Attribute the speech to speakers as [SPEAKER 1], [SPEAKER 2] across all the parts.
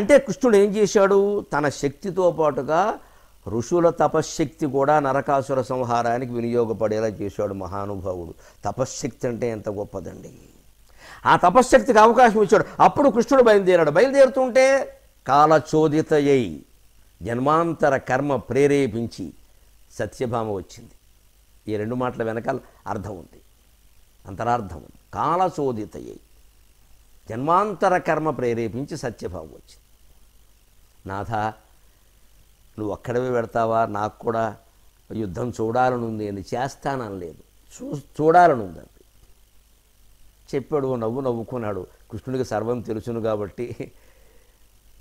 [SPEAKER 1] అంటే కృష్ణుడు ఏం చేశాడు తన శక్తితో పాటుగా ఋషుల తపశ్శక్తి కూడా నరకాసుర సంహారానికి వినియోగపడేలా చేశాడు మహానుభావుడు తపశ్శక్తి అంటే ఎంత గొప్పదండి ఆ తపశ్శక్తికి అవకాశం ఇచ్చాడు అప్పుడు కృష్ణుడు బయలుదేరాడు బయలుదేరుతుంటే అయి జన్మాంతర కర్మ ప్రేరేపించి సత్యభామ వచ్చింది ఈ రెండు మాటల వెనకాల అర్థం ఉంది అంతరార్థం ఉంది అయి జన్మాంతర కర్మ ప్రేరేపించి సత్యభామ వచ్చింది నాథ నువ్వు అక్కడవే పెడతావా నాకు కూడా యుద్ధం చూడాలని ఉంది అని చేస్తాననలేదు చూ చూడాలనుందండి చెప్పాడు నవ్వు నవ్వుకున్నాడు కృష్ణుడికి సర్వం తెలుసును కాబట్టి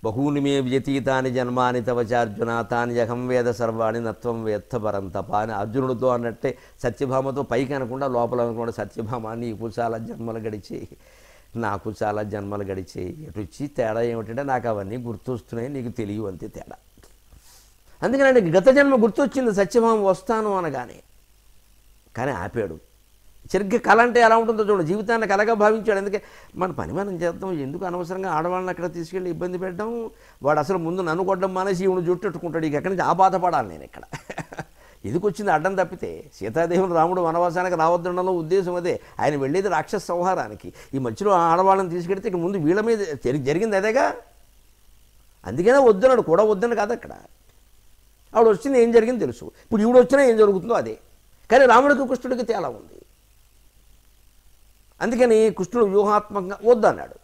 [SPEAKER 1] బహూని మే వ్యతీతాని జన్మాని తవచార్జున తాని జగం వేద సర్వాణి నత్వం వేత్త పరంతప అని అర్జునుడితో అన్నట్టే సత్యభామతో పైకి అనకుండా లోపల అనకుండా సత్యభామాన్ని ఈ పూసాల జన్మలు గడిచి నాకు చాలా జన్మలు గడిచే వచ్చి తేడా ఏమిటంటే నాకు అవన్నీ గుర్తొస్తున్నాయి నీకు తెలియవు అంతే తేడా అందుకనండి గత జన్మ గుర్తొచ్చింది సత్యభావం వస్తాను అనగానే కానీ ఆపాడు సరిగ్గా కళ అంటే ఎలా ఉంటుందో చూడు జీవితాన్ని కలగా భావించాడు ఎందుకంటే మన పని మనం చేద్దాం ఎందుకు అనవసరంగా ఆడవాళ్ళని అక్కడ తీసుకెళ్ళి ఇబ్బంది పెట్టడం వాడు అసలు ముందు నన్ను కొట్టడం మానేసి జుట్టు పెట్టుకుంటాడు ఇక ఎక్కడి నుంచి ఆ బాధపడాలి నేను ఇక్కడ ఎదుకొచ్చింది అడ్డం తప్పితే సీతాదేవులు రాముడు వనవాసానికి రావద్దండంలో ఉద్దేశం అదే ఆయన వెళ్ళేది రాక్షస సంహారానికి ఈ మధ్యలో ఆడవాళ్ళని తీసుకెడితే ఇక ముందు వీళ్ళ మీద జరిగింది అదేగా అందుకనే వద్దన్నాడు కూడా వద్దని కాదు అక్కడ ఆవిడ వచ్చింది ఏం జరిగింది తెలుసు ఇప్పుడు ఈవిడ వచ్చినా ఏం జరుగుతుందో అదే కానీ రాముడికి కృష్ణుడికి తేలా ఉంది అందుకని కృష్ణుడు వ్యూహాత్మకంగా వద్దన్నాడు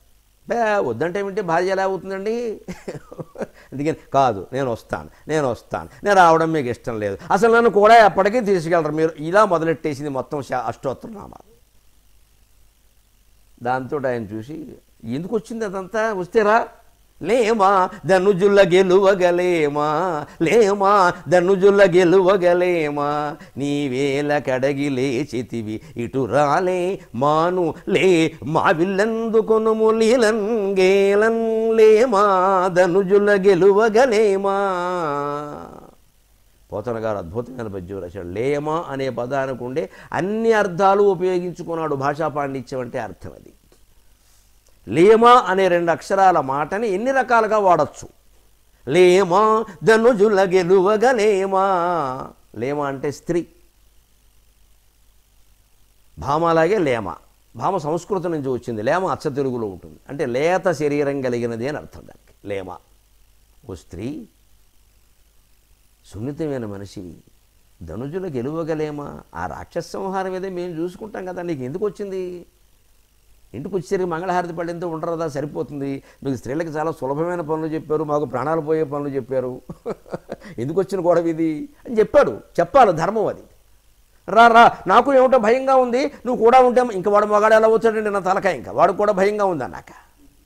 [SPEAKER 1] వద్దంటే ఏమిటి భార్య ఎలా అవుతుందండి అందుకని కాదు నేను వస్తాను నేను వస్తాను నేను రావడం మీకు ఇష్టం లేదు అసలు నన్ను కూడా ఎప్పటికీ తీసుకెళ్ళరు మీరు ఇలా మొదలెట్టేసింది మొత్తం అష్టోత్తరనామాలు దాంతో ఆయన చూసి ఎందుకు వచ్చింది అదంతా వస్తేరా లేమా ధనుజుల గెలువగలేమా లేమా ధనుజుల గెలువగలేమా నీవేల కడగి లేచితివి ఇటు రాలే మాను లే మా విల్లందుకును లీలంగేలం లేమా ధనుజుల గెలువగలేమా పోతన గారు అద్భుతమైన పద్యం రాశాడు లేమా అనే పదానికి ఉండే అన్ని అర్థాలు ఉపయోగించుకున్నాడు భాషా పాండిత్యం అంటే అర్థం అది లేమా అనే రెండు అక్షరాల మాటని ఎన్ని రకాలుగా వాడచ్చు లేమా ధనుజుల గెలువగలేమా లేమ అంటే స్త్రీ భామ అలాగే లేమ భామ సంస్కృతం నుంచి వచ్చింది లేమ అచ్చ తెలుగులో ఉంటుంది అంటే లేత శరీరం కలిగినది అని అర్థం దానికి లేమ ఓ స్త్రీ సున్నితమైన మనిషి ధనుజుల గెలువగలేమా ఆ రాక్షస సంహారం ఏదో మేము చూసుకుంటాం కదా నీకు ఎందుకు వచ్చింది ఇంటికి వచ్చేసరికి మంగళహారతి పడేంతో ఉండరదా సరిపోతుంది మీకు స్త్రీలకు చాలా సులభమైన పనులు చెప్పారు మాకు ప్రాణాలు పోయే పనులు చెప్పారు ఎందుకు వచ్చిన గొడవ ఇది అని చెప్పాడు చెప్పాలి ధర్మం అది రా రా నాకు ఏమిటో భయంగా ఉంది నువ్వు కూడా ఉంటే ఇంకా వాడు మగాడు ఎలా వచ్చాడండి నా తలక ఇంకా వాడు కూడా భయంగా ఉంది అన్నాక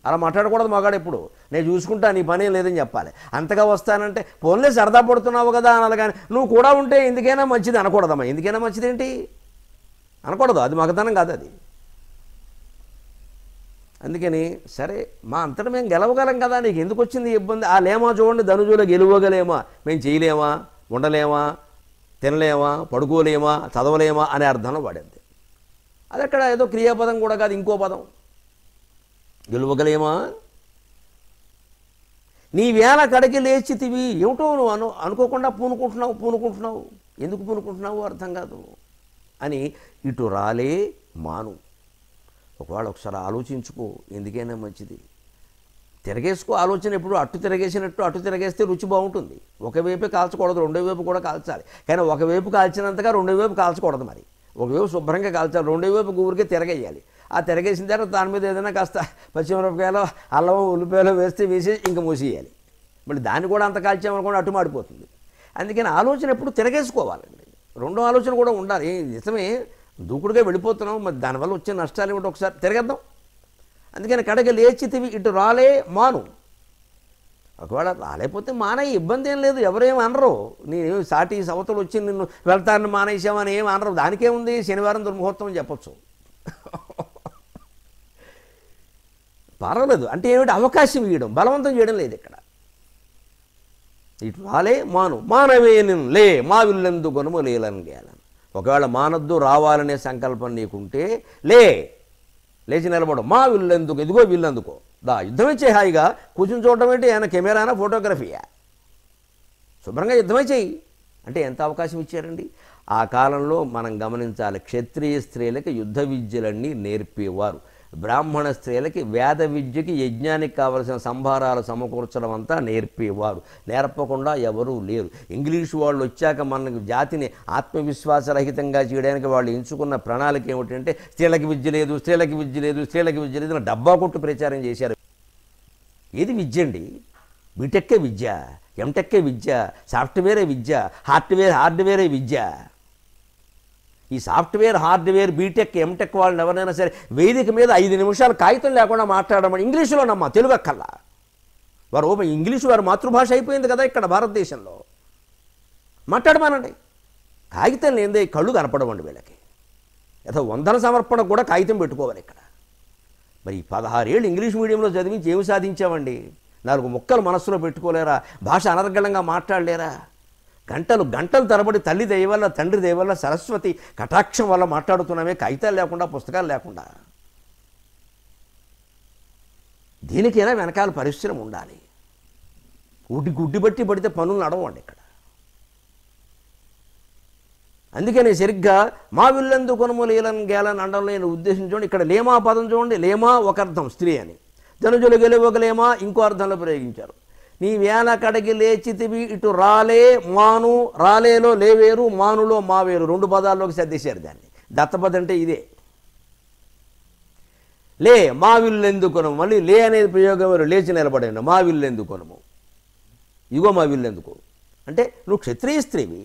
[SPEAKER 1] అలా మాట్లాడకూడదు మగాడు ఎప్పుడు నేను చూసుకుంటా నీ పని లేదని చెప్పాలి అంతగా వస్తానంటే పోన్లే సరదా పడుతున్నావు కదా అనాలి కానీ నువ్వు కూడా ఉంటే ఎందుకైనా మంచిది అనకూడదమ్మా ఎందుకైనా మంచిదేంటి అనకూడదు అది మగతనం కాదు అది అందుకని సరే మా అంతటా మేము గెలవగలం కదా నీకు ఎందుకు వచ్చింది ఇబ్బంది ఆ లేమా చూడండి ధనుజులో గెలవగలేమా మేము చేయలేమా ఉండలేమా తినలేమా పడుకోలేమా చదవలేమా అనే అర్థంలో వాడేది అది అక్కడ ఏదో క్రియాపదం కూడా కాదు ఇంకో పదం గెలవగలేమా నీ వేళ కడికి లేచితివి ఏమిటో నువ్వు అను అనుకోకుండా పూనుకుంటున్నావు పూనుకుంటున్నావు ఎందుకు పూనుకుంటున్నావు అర్థం కాదు అని ఇటు రాలే మాను ఒకవేళ ఒకసారి ఆలోచించుకో ఎందుకైనా మంచిది తిరగేసుకో ఆలోచన ఎప్పుడు అట్టు తిరగేసినట్టు అట్టు తిరగేస్తే రుచి బాగుంటుంది ఒకవైపు కాల్చకూడదు రెండో వైపు కూడా కాల్చాలి కానీ ఒకవైపు కాల్చినంతగా రెండో వైపు కాల్చకూడదు మరి ఒకవైపు శుభ్రంగా కాల్చాలి రెండో వైపు ఊరికే తిరగేయాలి ఆ తిరగేసిన తర్వాత దాని మీద ఏదైనా కాస్త పచ్చిమిరపకాయలో అల్లం ఉల్లిపాయలో వేస్తే వేసి ఇంకా మూసేయాలి మళ్ళీ దాన్ని కూడా అంత కాల్చామనుకోండి అటు మాడిపోతుంది అందుకని ఆలోచన ఎప్పుడు తిరగేసుకోవాలండి రెండో ఆలోచన కూడా ఉండాలి నిజమే దూకుడుగా వెళ్ళిపోతున్నాం మరి దానివల్ల వచ్చే నష్టాలు ఏమిటో ఒకసారి తిరగద్దాం అందుకని కడగ లేచితివి ఇటు రాలే మాను ఒకవేళ రాలేకపోతే మానయ్య ఇబ్బంది ఏం లేదు ఎవరేం అనరు నేను సాటి సవతలు వచ్చి నిన్ను వెళ్తానని మానేసామని ఏం అనరు దానికేముంది శనివారం దుర్ముహూర్తం అని చెప్పచ్చు పర్వాలేదు అంటే ఏమిటి అవకాశం ఇవ్వడం బలవంతం చేయడం లేదు ఇక్కడ ఇటు రాలే మాను మానవే నిన్ను లే మా విల్లందు గొనుము లేలని గేలని ఒకవేళ మానద్దు రావాలనే సంకల్పం నీకుంటే లే లేచి నిలబడు మా వీళ్ళెందుకు ఇదిగో వీళ్ళెందుకో దా యుద్ధమే చేయి హాయిగా కూర్చుని చూడటం ఏంటి ఆయన కెమెరానా ఫోటోగ్రఫీయా శుభ్రంగా యుద్ధమే చేయి అంటే ఎంత అవకాశం ఇచ్చారండి ఆ కాలంలో మనం గమనించాలి క్షత్రియ స్త్రీలకి యుద్ధ విద్యలన్నీ నేర్పేవారు బ్రాహ్మణ స్త్రీలకి వేద విద్యకి యజ్ఞానికి కావలసిన సంభారాలు సమకూర్చడం అంతా నేర్పేవారు నేర్పకుండా ఎవరూ లేరు ఇంగ్లీషు వాళ్ళు వచ్చాక మన జాతిని ఆత్మవిశ్వాసరహితంగా చేయడానికి వాళ్ళు ఎంచుకున్న ప్రణాళిక ఏమిటంటే స్త్రీలకి విద్య లేదు స్త్రీలకి విద్య లేదు స్త్రీలకి విద్య లేదు డబ్బా కొట్టు ప్రచారం చేశారు ఏది విద్య అండి బీటెక్కే విద్య ఎంటెక్కే విద్య సాఫ్ట్వేరే విద్య హార్డ్వేర్ హార్డ్వేరే విద్య ఈ సాఫ్ట్వేర్ హార్డ్వేర్ బీటెక్ ఎంటెక్ వాళ్ళని ఎవరైనా సరే వేదిక మీద ఐదు నిమిషాలు కాగితం లేకుండా మాట్లాడమని ఇంగ్లీషులో నమ్మ తెలుగు అక్కల్లా వారు ఓ ఇంగ్లీష్ వారి మాతృభాష అయిపోయింది కదా ఇక్కడ భారతదేశంలో మాట్లాడమానండి కాగితం లేదే కళ్ళు కనపడమండి వీళ్ళకి యథా వందన సమర్పణ కూడా కాగితం పెట్టుకోవాలి ఇక్కడ మరి పదహారేళ్ళు ఇంగ్లీష్ మీడియంలో చదివించి ఏమి సాధించామండి నాలుగు ముక్కలు మనస్సులో పెట్టుకోలేరా భాష అనర్గళంగా మాట్లాడలేరా గంటలు గంటలు తరబడి తల్లి దయవల్ల తండ్రి దయవల్ల సరస్వతి కటాక్షం వల్ల మాట్లాడుతున్నామే కాగితాలు లేకుండా పుస్తకాలు లేకుండా దీనికైనా వెనకాల పరిశ్రమ ఉండాలి గుడ్డి గుడ్డి బట్టి పడితే పనులు నడవండి ఇక్కడ అందుకని సరిగ్గా మా విల్లందు కొనుము లీలను గేలని అండం లేని ఉద్దేశం చూడండి ఇక్కడ లేమా పదం చూడండి లేమా ఒక అర్థం స్త్రీ అని ధనుజులు గెలువగలేమా ఇంకో అర్థంలో ప్రయోగించారు నీవేన కడకి లేచితివి ఇటు రాలే మాను రాలేలో లేవేరు మానులో మావేరు రెండు పదాల్లోకి సర్దేశారు దాన్ని దత్తపద అంటే ఇదే లే మా విల్లు మళ్ళీ లే అనేది ప్రయోగం లేచి నిలబడను మా విల్లు ఎందుకొనము ఇగో మా విల్లు ఎందుకు అంటే నువ్వు క్షత్రియ స్త్రీవి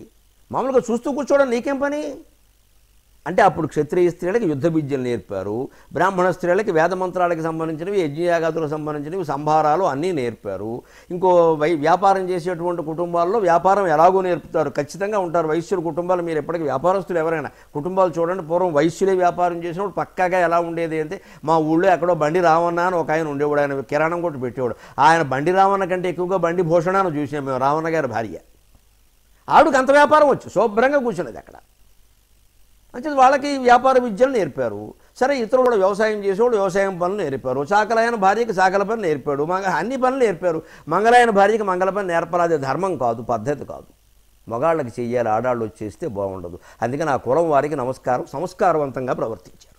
[SPEAKER 1] మామూలుగా చూస్తూ కూర్చోవడం నీకేం పని అంటే అప్పుడు క్షత్రియ స్త్రీలకు యుద్ధ విద్యలు నేర్పారు బ్రాహ్మణ స్త్రీలకి వేదమంత్రాలకు సంబంధించినవి యజ్ఞయాగాదులకు సంబంధించినవి సంభారాలు అన్నీ నేర్పారు ఇంకో వై వ్యాపారం చేసేటువంటి కుటుంబాల్లో వ్యాపారం ఎలాగో నేర్పుతారు ఖచ్చితంగా ఉంటారు వైశ్యుల కుటుంబాలు మీరు ఎప్పటికీ వ్యాపారస్తులు ఎవరైనా కుటుంబాలు చూడండి పూర్వం వైశ్యులే వ్యాపారం చేసినప్పుడు పక్కాగా ఎలా ఉండేది అంటే మా ఊళ్ళో ఎక్కడో బండి రావణ అని ఒక ఆయన ఉండేవాడు ఆయన కిరాణం కొట్టు పెట్టేవాడు ఆయన బండి రావణ కంటే ఎక్కువగా బండి భూషణాన్ని చూసాం మేము రావణ గారి భార్య ఆవిడకి అంత వ్యాపారం వచ్చు శుభ్రంగా కూర్చున్నది అక్కడ అంచేది వాళ్ళకి వ్యాపార విద్యలు నేర్పారు సరే ఇతరులు కూడా వ్యవసాయం చేసేవాడు వ్యవసాయం పనులు నేర్పారు చాకలాయన భార్యకి చాకల పని నేర్పాడు మంగ అన్ని పనులు నేర్పారు మంగళాయన భార్యకి మంగళ పని నేర్పాలి ధర్మం కాదు పద్ధతి కాదు మగాళ్ళకి చెయ్యాలి ఆడాళ్ళు వచ్చేస్తే బాగుండదు అందుకని ఆ కులం వారికి నమస్కారం సంస్కారవంతంగా ప్రవర్తించారు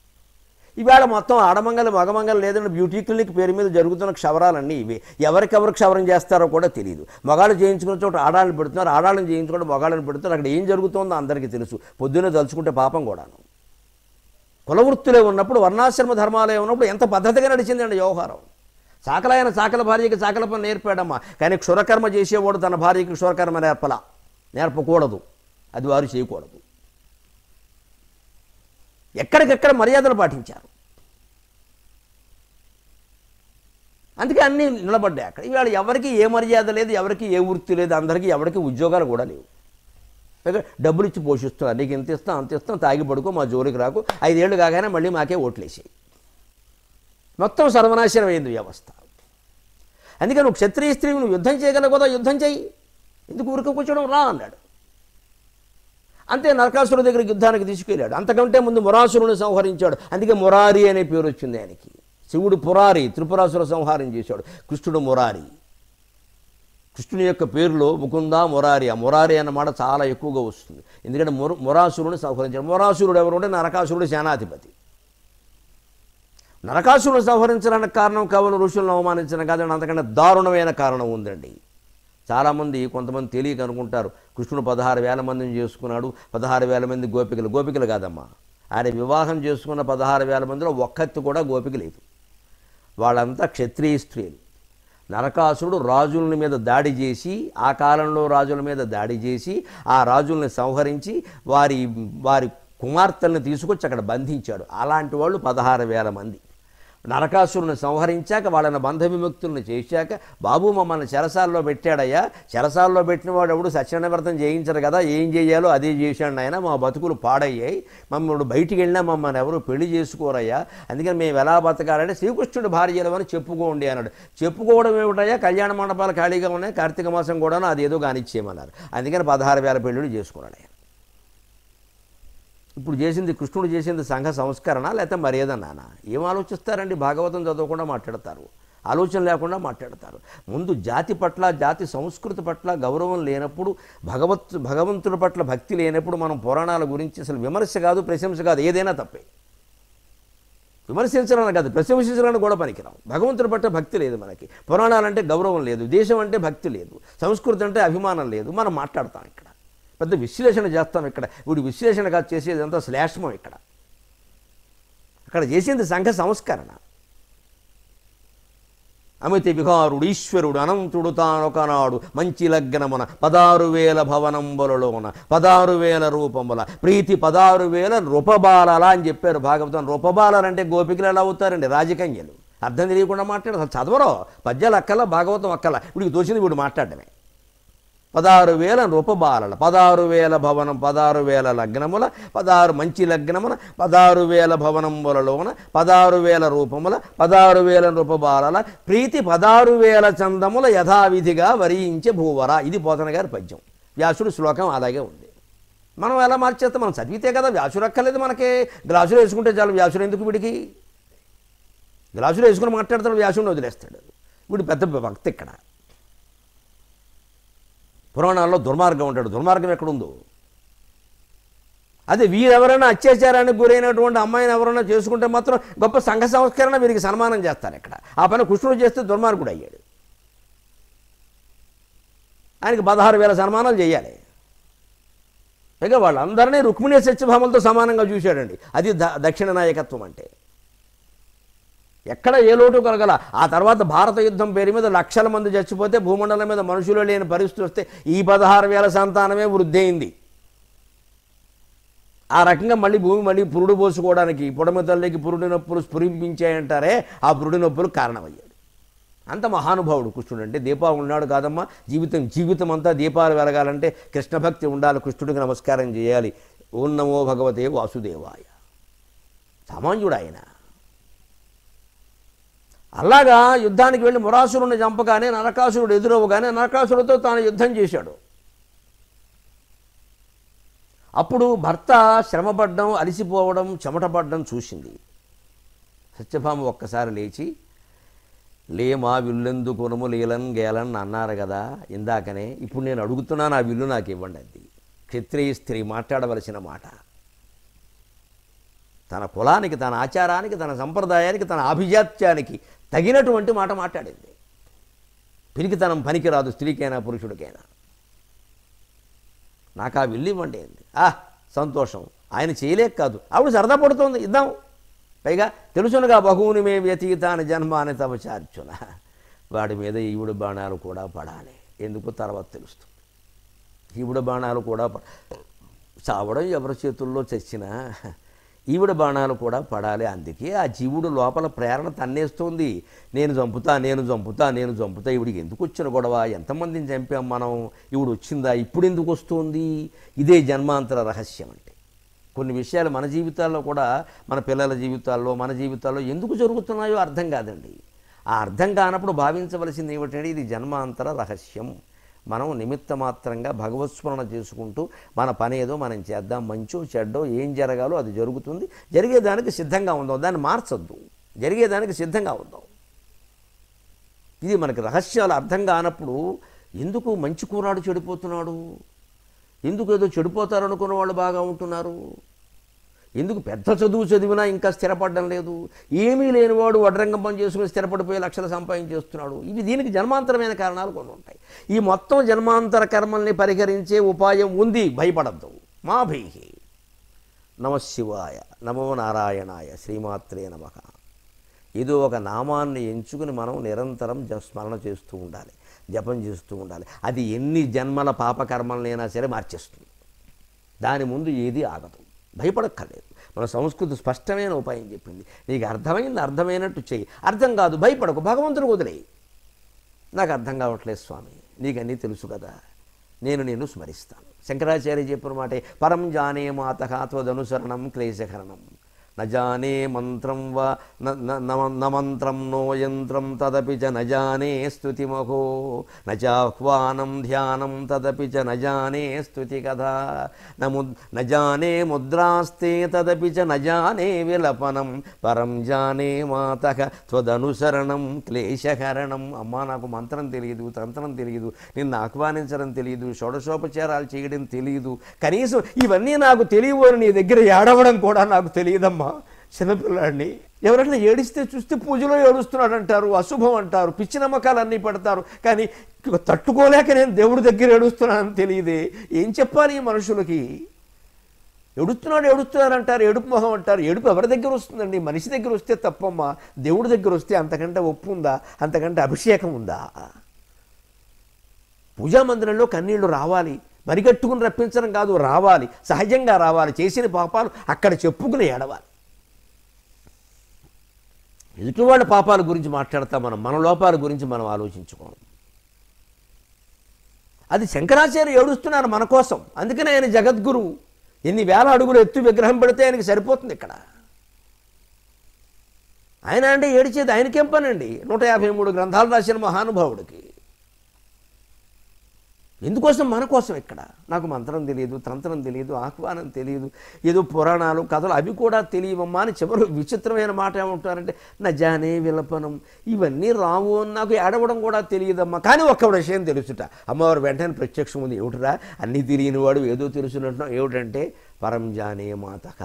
[SPEAKER 1] ఇవాళ మొత్తం ఆడమంగళ మగమంగళ లేదన్న బ్యూటీ క్లినిక్ పేరు మీద జరుగుతున్న క్షవరాలన్నీ ఇవి ఎవరికెవరు క్షవరం చేస్తారో కూడా తెలియదు మగాళ్ళు చేయించుకున్న చోట ఆడాళ్ళని పెడుతున్నారు ఆడాళ్ళని చేయించుకుంటే మగాళ్ళని పెడుతున్నారు అక్కడ ఏం జరుగుతుందో అందరికీ తెలుసు పొద్దున్నే తలుచుకుంటే పాపం కూడాను కులవృత్తులే ఉన్నప్పుడు వర్ణాశ్రమ ధర్మాలయం ఉన్నప్పుడు ఎంత పద్ధతిగా నడిచిందండి వ్యవహారం సాకలైన సాకల భార్యకి సాకల పని నేర్పాడమ్మా కానీ క్షురకర్మ చేసేవాడు తన భార్యకి క్షురకర్మ నేర్పలా నేర్పకూడదు అది వారు చేయకూడదు ఎక్కడికెక్కడ మర్యాదలు పాటించారు అందుకే అన్నీ నిలబడ్డాయి అక్కడ ఇవాళ ఎవరికి ఏ మర్యాద లేదు ఎవరికి ఏ వృత్తి లేదు అందరికీ ఎవరికి ఉద్యోగాలు కూడా లేవు డబ్బులు ఇచ్చి పోషిస్తున్నారు నీకు ఇంత ఇస్తాం అంత ఇస్తాం తాగి పడుకో మా జోలికి రాకు ఐదేళ్ళు కాగానే మళ్ళీ మాకే ఓట్లేసాయి మొత్తం సర్వనాశనం అయింది వ్యవస్థ అందుకే నువ్వు క్షత్రియ స్త్రీ నువ్వు యుద్ధం చేయగలగోదా యుద్ధం చేయి ఎందుకు ఊరికి కూర్చోవడం రా అన్నాడు అంతే నరకాసురుడు దగ్గరికి యుద్ధానికి తీసుకెళ్ళాడు అంతకంటే ముందు మురాసురుని సంహరించాడు అందుకే మురారి అనే పేరు వచ్చింది ఆయనకి శివుడు పురారి త్రిపురాసుర సంహారం చేశాడు కృష్ణుడు మురారి కృష్ణుని యొక్క పేరులో ముకుంద మురారి ఆ మురారి అన్నమాట చాలా ఎక్కువగా వస్తుంది ఎందుకంటే ముర మురాసురుని సంహరించాడు మురాసురుడు ఎవరు ఉంటే నరకాసురుడు సేనాధిపతి నరకాసురుడు సంహరించడానికి కారణం కవులు ఋషులను అవమానించడం కాదండి అంతకంటే దారుణమైన కారణం ఉందండి చాలామంది కొంతమంది తెలియక అనుకుంటారు కృష్ణుడు పదహారు వేల మందిని చేసుకున్నాడు పదహారు వేల మంది గోపికలు గోపికలు కాదమ్మా ఆయన వివాహం చేసుకున్న పదహారు వేల మందిలో ఒక్కత్తి కూడా గోపిక లేదు వాళ్ళంతా క్షత్రియ స్త్రీలు నరకాసుడు రాజుల మీద దాడి చేసి ఆ కాలంలో రాజుల మీద దాడి చేసి ఆ రాజుల్ని సంహరించి వారి వారి కుమార్తెల్ని తీసుకొచ్చి అక్కడ బంధించాడు అలాంటి వాళ్ళు పదహారు వేల మంది నరకాసురుని సంహరించాక వాళ్ళని బంధ విముక్తులను చేశాక బాబు మమ్మల్ని చెరసాల్లో పెట్టాడయ్యా చెరసాల్లో పెట్టిన వాడు ఎవడు సత్యనవ్రతం చేయించరు కదా ఏం చేయాలో అదే చేశాడు ఆయన మా బతుకులు పాడయ్యాయి మమ్మల్ని బయటికి వెళ్ళినా మమ్మల్ని ఎవరు పెళ్లి చేసుకోరయ్యా అందుకని మేము ఎలా బతకాలంటే శ్రీకృష్ణుడు భార్యలు అని చెప్పుకోండి అన్నాడు చెప్పుకోవడం ఏమిటయ్యా కళ్యాణ మండపాలు ఖాళీగా ఉన్నాయి కార్తీక మాసం కూడా అది ఏదో కానిచ్చేయమన్నారు అందుకని పదహారు వేల పెళ్ళిళ్ళు చేసుకున్నాడు ఆయన ఇప్పుడు చేసింది కృష్ణుడు చేసింది సంఘ సంస్కరణ లేకపోతే నాన్న ఏం ఆలోచిస్తారండి భాగవతం చదవకుండా మాట్లాడతారు ఆలోచన లేకుండా మాట్లాడతారు ముందు జాతి పట్ల జాతి సంస్కృతి పట్ల గౌరవం లేనప్పుడు భగవత్ భగవంతుడి పట్ల భక్తి లేనప్పుడు మనం పురాణాల గురించి అసలు విమర్శ కాదు ప్రశంస కాదు ఏదైనా తప్పే విమర్శించాలని కాదు ప్రశంసించాలని కూడా పనికిరాం భగవంతుడి పట్ల భక్తి లేదు మనకి పురాణాలంటే గౌరవం లేదు దేశం అంటే భక్తి లేదు సంస్కృతి అంటే అభిమానం లేదు మనం మాట్లాడతాం ఇక్కడ పెద్ద విశ్లేషణ చేస్తాం ఇక్కడ వీడు విశ్లేషణ కాదు చేసేదంతా శ్లేష్మం ఇక్కడ అక్కడ చేసింది సంఘ సంస్కరణ అమితి విహారుడు ఈశ్వరుడు అనంతుడు తానొకనాడు మంచి లగ్నమున పదారు వేల భవనంబులలోన పదారు వేల రూపముల ప్రీతి పదారు వేల రూపబాలలా అని చెప్పారు భాగవతం రూపబాలంటే గోపికలు ఎలా అవుతారండి రాజకన్యలు అర్థం తెలియకుండా మాట్లాడారు చదవరో పద్యాలు అక్కల భాగవతం అక్కల వీడికి తోచింది వీడు మాట్లాడమే పదహారు వేల రూపబాలల పదహారు వేల భవనం పదహారు వేల లగ్నముల పదహారు మంచి లగ్నమున పదహారు వేల భవనములలోన పదహారు వేల రూపముల పదహారు వేల రూపబాలల ప్రీతి పదహారు వేల చందముల యథావిధిగా వరించే భూవర ఇది పోతన గారి పద్యం వ్యాసుడు శ్లోకం అలాగే ఉంది మనం ఎలా మార్చేస్తే మనం చదివితే కదా వ్యాసుడు అక్కర్లేదు మనకి గ్లాసులు వేసుకుంటే చాలు వ్యాసుడు ఎందుకు వీడికి గ్లాసులు వేసుకుని మాట్లాడతాడు వ్యాసుడిని వదిలేస్తాడు వీడు పెద్ద భక్తి ఇక్కడ పురాణాల్లో దుర్మార్గం ఉంటాడు దుర్మార్గం ఎక్కడుందో అదే వీరెవరైనా అత్యాచారానికి గురైనటువంటి అమ్మాయిని ఎవరైనా చేసుకుంటే మాత్రం గొప్ప సంఘ సంస్కరణ వీరికి సన్మానం చేస్తారు ఇక్కడ ఆ పైన కృష్ణుడు చేస్తే దుర్మార్గుడు అయ్యాడు ఆయనకి పదహారు వేల సన్మానాలు చేయాలి ఇక వాళ్ళందరినీ రుక్మిణీ సత్యభామలతో సమానంగా చూశాడండి అది దక్షిణ నాయకత్వం అంటే ఎక్కడ ఏ లోటు కలగల ఆ తర్వాత భారత యుద్ధం పేరు మీద లక్షల మంది చచ్చిపోతే భూమండలం మీద మనుషులు లేని పరిస్థితి వస్తే ఈ పదహారు వేల సంతానమే వృద్ధి అయింది ఆ రకంగా మళ్ళీ భూమి మళ్ళీ పురుడు పోసుకోవడానికి పొడమ తల్లికి పురుడి నొప్పులు స్ఫురింపించాయంటారే ఆ పురుడి నొప్పులు కారణమయ్యాడు అంత మహానుభావుడు కృష్ణుడు అంటే దీపాలు ఉన్నాడు కాదమ్మా జీవితం జీవితం అంతా దీపాలు వెలగాలంటే కృష్ణభక్తి ఉండాలి కృష్ణుడికి నమస్కారం చేయాలి ఓ నమో భగవతే వాసుదేవాయ సామాన్యుడు ఆయన అలాగా యుద్ధానికి వెళ్ళి మురాసురుని చంపగానే నరకాసురుడు ఎదురవ్వగానే నరకాసురుడితో తాను యుద్ధం చేశాడు అప్పుడు భర్త శ్రమపడ్డం అలిసిపోవడం చెమటపడ్డం చూసింది సత్యభామ ఒక్కసారి లేచి లే మా విల్లుందు కొనుము లీలన్ గేలన్ అన్నారు కదా ఇందాకనే ఇప్పుడు నేను అడుగుతున్నా నా విల్లు నాకు ఇవ్వండి అది క్షత్రియ స్త్రీ మాట్లాడవలసిన మాట తన కులానికి తన ఆచారానికి తన సంప్రదాయానికి తన ఆభిజాత్యానికి తగినటువంటి మాట మాట్లాడింది పిరికితనం పనికిరాదు స్త్రీకైనా పురుషుడికైనా నాకు ఆ విల్లు ఇవ్వండి ఆ సంతోషం ఆయన చేయలేక కాదు ఆవిడ సరదా పడుతోంది ఇద్దాం పైగా తెలుసునగా బహువుని మే వ్యతీతాన జన్మ అని తమ చార్చున వాడి మీద ఈవిడ బాణాలు కూడా పడాలి ఎందుకు తర్వాత తెలుస్తుంది ఈవిడ బాణాలు కూడా చావడం ఎవరి చేతుల్లో చచ్చినా ఈవిడ బాణాలు కూడా పడాలి అందుకే ఆ జీవుడు లోపల ప్రేరణ తన్నేస్తుంది నేను చంపుతా నేను చంపుతా నేను చంపుతా ఈవిడికి ఎందుకు వచ్చిన గొడవ ఎంతమందిని చంపాం మనం ఇవిడు వచ్చిందా ఇప్పుడు ఎందుకు వస్తుంది ఇదే జన్మాంతర రహస్యం అంటే కొన్ని విషయాలు మన జీవితాల్లో కూడా మన పిల్లల జీవితాల్లో మన జీవితాల్లో ఎందుకు జరుగుతున్నాయో అర్థం కాదండి ఆ అర్థం కానప్పుడు భావించవలసింది ఏమిటంటే ఇది జన్మాంతర రహస్యం మనం నిమిత్త మాత్రంగా భగవత్స్మరణ చేసుకుంటూ మన పని ఏదో మనం చేద్దాం మంచో చెడ్డో ఏం జరగాలో అది జరుగుతుంది జరిగేదానికి సిద్ధంగా ఉందాం దాన్ని మార్చొద్దు జరిగేదానికి సిద్ధంగా ఉందాం ఇది మనకి రహస్యాలు అర్థం కానప్పుడు ఎందుకు మంచి కూనాడు చెడిపోతున్నాడు ఎందుకు ఏదో చెడిపోతారనుకున్న వాళ్ళు బాగా ఉంటున్నారు ఎందుకు పెద్ద చదువు చదివినా ఇంకా స్థిరపడడం లేదు ఏమీ లేనివాడు వడ్రంగం పని చేసుకుని స్థిరపడిపోయి లక్షలు సంపాదించేస్తున్నాడు ఇవి దీనికి జన్మాంతరమైన కారణాలు కొన్ని ఉంటాయి ఈ మొత్తం జన్మాంతర కర్మల్ని పరిహరించే ఉపాయం ఉంది భయపడద్దు మా భై నమశివాయ నమో నారాయణాయ శ్రీమాత్రే నమ ఏదో ఒక నామాన్ని ఎంచుకుని మనం నిరంతరం జ స్మరణ చేస్తూ ఉండాలి జపం చేస్తూ ఉండాలి అది ఎన్ని జన్మల పాపకర్మలనైనా సరే మార్చేస్తుంది దాని ముందు ఏది ఆగదు భయపడక్కర్లేదు మన సంస్కృతి స్పష్టమైన ఉపాయం చెప్పింది నీకు అర్థమైంది అర్థమైనట్టు చెయ్యి అర్థం కాదు భయపడకు భగవంతుడు వదిలేయి నాకు అర్థం కావట్లేదు స్వామి నీకన్నీ తెలుసు కదా నేను నేను స్మరిస్తాను శంకరాచార్య చెప్పిన మాటే పరం జానే మాత త్వదనుసరణం క్లేశకరణం न మంత్రం వా న మంత్రం నో యంత్రం తదపి చ च न जाने स्तुतिमहो न चाह्वानं ध्यानं तदपि च न जाने स्तुतिकथा न मुद् न जाने పరం జానే మాత త్వదనుసరణం క్లేశహరణం అమ్మ నాకు మంత్రం తెలియదు తంత్రం తెలియదు నిన్ను ఆహ్వానించడం తెలియదు షోడశోపచారాలు చేయడం తెలియదు కనీసం ఇవన్నీ నాకు తెలియవు నీ దగ్గర ఏడవడం కూడా నాకు తెలియదమ్మా చిన్నపిల్లాడిని ఎవరైనా ఏడిస్తే చూస్తే పూజలో ఏడుస్తున్నాడు అంటారు అశుభం అంటారు పిచ్చి నమ్మకాలు అన్నీ పడతారు కానీ తట్టుకోలేక నేను దేవుడి దగ్గర ఏడుస్తున్నానని తెలియదే ఏం చెప్పాలి ఈ మనుషులకి ఎడుతున్నాడు ఎడుతున్నాడు అంటారు ఏడుపు మొహం అంటారు ఏడుపు ఎవరి దగ్గర వస్తుందండి మనిషి దగ్గర వస్తే తప్పమ్మా దేవుడి దగ్గర వస్తే అంతకంటే ఒప్పు ఉందా అంతకంటే అభిషేకం ఉందా పూజా మందిరంలో కన్నీళ్లు రావాలి మరిగట్టుకుని రప్పించడం కాదు రావాలి సహజంగా రావాలి చేసిన పాపాలు అక్కడ చెప్పుకుని ఏడవాలి ఎదుటివాళ్ళ పాపాల గురించి మాట్లాడతాం మనం మన లోపాల గురించి మనం ఆలోచించుకోం అది శంకరాచార్య ఏడుస్తున్నారు మన కోసం అందుకనే ఆయన జగద్గురువు ఎన్ని వేల అడుగులు ఎత్తు విగ్రహం పెడితే ఆయనకి సరిపోతుంది ఇక్కడ ఆయన అంటే ఏడిచేది ఆయనకేం పనండి నూట యాభై మూడు గ్రంథాలు రాసిన మహానుభావుడికి ఎందుకోసం మన కోసం ఇక్కడ నాకు మంత్రం తెలియదు తంత్రం తెలియదు ఆహ్వానం తెలియదు ఏదో పురాణాలు కథలు అవి కూడా తెలియవమ్మా అని చివరు విచిత్రమైన మాట ఏమంటారంటే నా జానే విలపనం ఇవన్నీ రావు అని నాకు ఏడవడం కూడా తెలియదమ్మా కానీ ఒక్క విషయం తెలుసుట అమ్మవారు వెంటనే ప్రత్యక్షం ఉంది ఏమిటరా అన్నీ తెలియనివాడు ఏదో తెలుసునట్టు ఏమిటంటే పరం జానే మాతక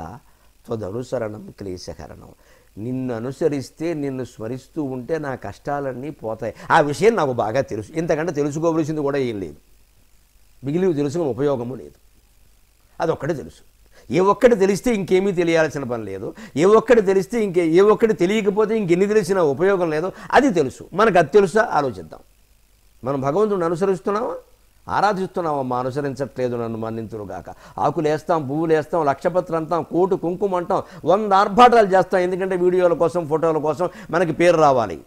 [SPEAKER 1] త్వదనుసరణం క్లేశకరణం నిన్ను అనుసరిస్తే నిన్ను స్మరిస్తూ ఉంటే నా కష్టాలన్నీ పోతాయి ఆ విషయం నాకు బాగా తెలుసు ఇంతకంటే తెలుసుకోవలసింది కూడా ఏం లేదు మిగిలివి తెలుసుకుని ఉపయోగము లేదు అదొక్కటే తెలుసు ఏ ఒక్కటి తెలిస్తే ఇంకేమీ తెలియాల్సిన పని లేదు ఏ ఒక్కటి తెలిస్తే ఇంకే ఏ ఒక్కటి తెలియకపోతే ఇంకెన్ని తెలిసినా ఉపయోగం లేదు అది తెలుసు మనకు అది తెలుసా ఆలోచిద్దాం మనం భగవంతుడిని అనుసరిస్తున్నామా మా అనుసరించట్లేదు నన్ను మన్నింతురుగాక ఆకులేస్తాం పువ్వులేస్తాం లక్షపత్రం అంటాం కోటు కుంకుమ అంటాం వంద ఆర్భాటాలు చేస్తాం ఎందుకంటే వీడియోల కోసం ఫోటోల కోసం మనకి పేరు రావాలి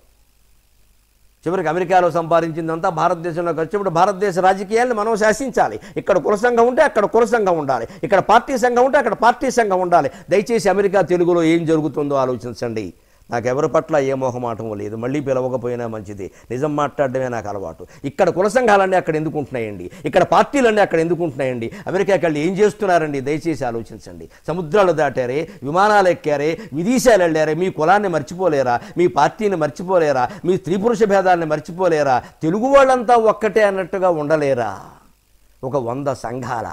[SPEAKER 1] చివరికి అమెరికాలో సంపాదించిందంతా భారతదేశంలో ఖర్చు ఇప్పుడు భారతదేశ రాజకీయాలను మనం శాసించాలి ఇక్కడ కుల సంఘం ఉంటే అక్కడ కుల సంఘం ఉండాలి ఇక్కడ పార్టీ సంఘం ఉంటే అక్కడ పార్టీ సంఘం ఉండాలి దయచేసి అమెరికా తెలుగులో ఏం జరుగుతుందో ఆలోచించండి నాకెవరి పట్ల ఏ మోహమాటం లేదు మళ్ళీ పిలవకపోయినా మంచిది నిజం మాట్లాడడమే నాకు అలవాటు ఇక్కడ కుల సంఘాలన్నీ అక్కడ ఎందుకు ఉంటున్నాయండి ఇక్కడ పార్టీలన్నీ అక్కడ ఎందుకు ఉంటున్నాయండి అమెరికాకి వెళ్ళి ఏం చేస్తున్నారండి దయచేసి ఆలోచించండి సముద్రాలు దాటారే విమానాలు ఎక్కారే విదేశాలు వెళ్ళారే మీ కులాన్ని మర్చిపోలేరా మీ పార్టీని మర్చిపోలేరా మీ స్త్రీ పురుష భేదాన్ని మర్చిపోలేరా తెలుగు వాళ్ళంతా ఒక్కటే అన్నట్టుగా ఉండలేరా ఒక వంద సంఘాల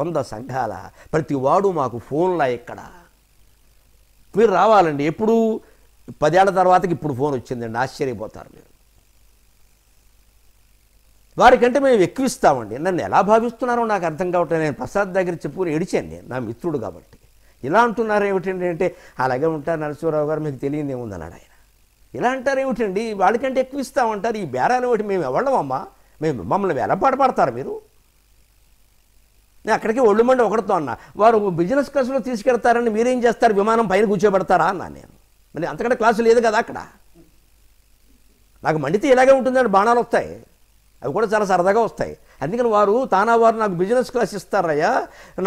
[SPEAKER 1] వంద సంఘాల ప్రతి వాడు మాకు ఫోన్లా ఇక్కడ మీరు రావాలండి ఎప్పుడు పదేళ్ల తర్వాతకి ఇప్పుడు ఫోన్ వచ్చిందండి ఆశ్చర్యపోతారు మీరు వారికంటే మేము ఎక్కువ ఇస్తామండి నన్ను ఎలా భావిస్తున్నారో నాకు అర్థం కావట్లేదు నేను ప్రసాద్ దగ్గర చెప్పుకుని ఏడిచాను నేను నా మిత్రుడు కాబట్టి ఇలా అంటున్నారు ఏమిటండి అంటే అలాగే ఉంటారు నరసింహరావు గారు మీకు తెలియదు ఏముందన్నాడు ఆయన ఇలా అంటారు ఏమిటండి వాళ్ళకంటే ఎక్కువ ఇస్తామంటారు ఈ బేరాలు ఒకటి మేము ఎవళ్ళమమ్మా మేము మమ్మల్ని వేలపాటు పడతారు మీరు నేను అక్కడికి ఒళ్ళు మండి ఒకడుతో అన్నా వారు బిజినెస్ క్లాసులో తీసుకెళ్తారని మీరేం చేస్తారు విమానం పైన కూర్చోబెడతారా అన్నా నేను మరి అంతకంటే క్లాసు లేదు కదా అక్కడ నాకు మండితే ఇలాగే ఉంటుందని బాణాలు వస్తాయి అవి కూడా చాలా సరదాగా వస్తాయి అందుకని వారు తానా వారు నాకు బిజినెస్ క్లాస్ ఇస్తారయ్యా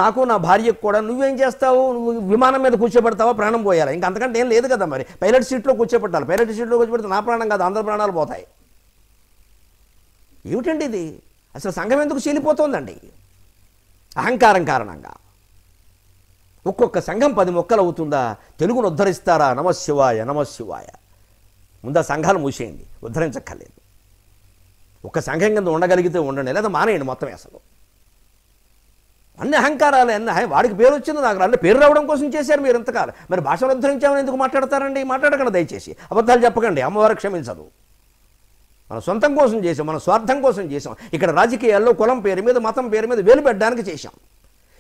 [SPEAKER 1] నాకు నా భార్యకు కూడా నువ్వేం చేస్తావు నువ్వు విమానం మీద కూర్చోబెడతావా ప్రాణం పోయాలి ఇంకా అంతకంటే ఏం లేదు కదా మరి పైలట్ సీట్లో కూర్చోబెట్టాలి పైలట్ సీట్లో కూర్చోబెడితే నా ప్రాణం కాదు అందరి ప్రాణాలు పోతాయి ఏమిటండి ఇది అసలు సంఘం ఎందుకు చీలిపోతుందండి అహంకారం కారణంగా ఒక్కొక్క సంఘం పది మొక్కలు అవుతుందా తెలుగును ఉద్ధరిస్తారా నమశివాయ నమశివాయ ముందు ఆ సంఘాలు మూసేయండి ఉద్ధరించక్కర్లేదు ఒక సంఘం కింద ఉండగలిగితే ఉండండి లేదా మానేయండి మొత్తం అసలు అన్ని అహంకారాలు అన్ని వాడికి పేరు వచ్చింది నాకు అన్ని పేరు రావడం కోసం చేశారు మీరు ఇంతకాలం మరి భాషను ఉద్ధరించామని ఎందుకు మాట్లాడతారండి మాట్లాడకండి దయచేసి అబద్ధాలు చెప్పకండి అమ్మవారు క్షమించదు మన సొంతం కోసం చేసాం మన స్వార్థం కోసం చేసాం ఇక్కడ రాజకీయాల్లో కులం పేరు మీద మతం పేరు మీద వేలు పెట్టడానికి చేశాం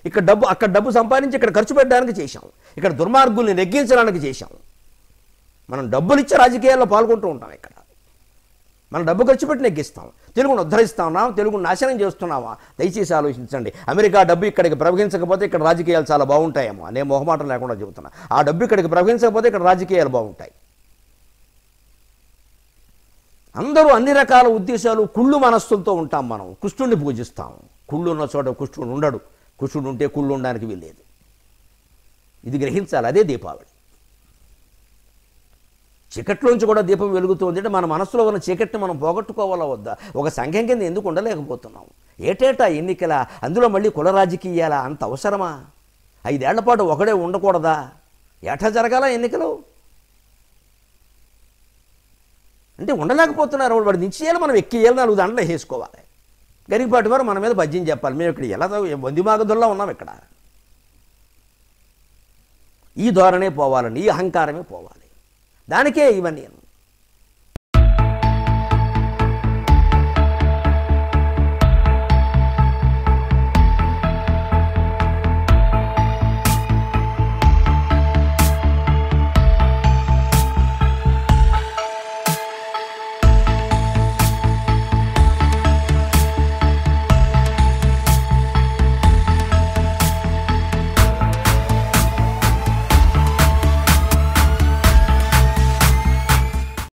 [SPEAKER 1] ఇక్కడ డబ్బు అక్కడ డబ్బు సంపాదించి ఇక్కడ ఖర్చు పెట్టడానికి చేశాం ఇక్కడ దుర్మార్గుల్ని నెగ్గించడానికి చేశాం మనం డబ్బులు రాజకీయాల్లో పాల్గొంటూ ఉంటాం ఇక్కడ మనం డబ్బు ఖర్చు పెట్టి నెగ్గిస్తాం తెలుగును ఉన్నాం తెలుగును నాశనం చేస్తున్నావా దయచేసి ఆలోచించండి అమెరికా డబ్బు ఇక్కడికి ప్రవహించకపోతే ఇక్కడ రాజకీయాలు చాలా బాగుంటాయేమో అనే మొహమాటం లేకుండా చెబుతున్నా ఆ డబ్బు ఇక్కడికి ప్రవహించకపోతే ఇక్కడ రాజకీయాలు బాగుంటాయి అందరూ అన్ని రకాల ఉద్దేశాలు కుళ్ళు మనస్సులతో ఉంటాం మనం కృష్ణుడిని పూజిస్తాం కుళ్ళు ఉన్న చోట కృష్ణుడు ఉండడు కృష్ణుడు ఉంటే కుళ్ళు ఉండడానికి వీల్లేదు ఇది గ్రహించాలి అదే దీపావళి చీకట్లోంచి కూడా దీపం వెలుగుతుంది అంటే మన మనసులో ఉన్న చీకట్ని మనం పోగొట్టుకోవాలా వద్దా ఒక సంఘం కింద ఎందుకు ఉండలేకపోతున్నాం ఏటేటా ఎన్నికల అందులో మళ్ళీ కుల రాజకీయాల అంత అవసరమా ఐదేళ్ల పాటు ఒకడే ఉండకూడదా ఏటా జరగాల ఎన్నికలు అంటే ఉండలేకపోతున్నారు వాడు నిశ్చయాలు మనం ఎక్కి ఏళ్ళు నాలుగు దాంట్లో వేసుకోవాలి గరికపాటి వారు మన మీద భజ్యం చెప్పాలి మేము ఇక్కడ ఎలా మాగదుల్లో ఉన్నాం ఇక్కడ ఈ ధోరణే పోవాలండి ఈ అహంకారమే పోవాలి దానికే ఇవన్నీ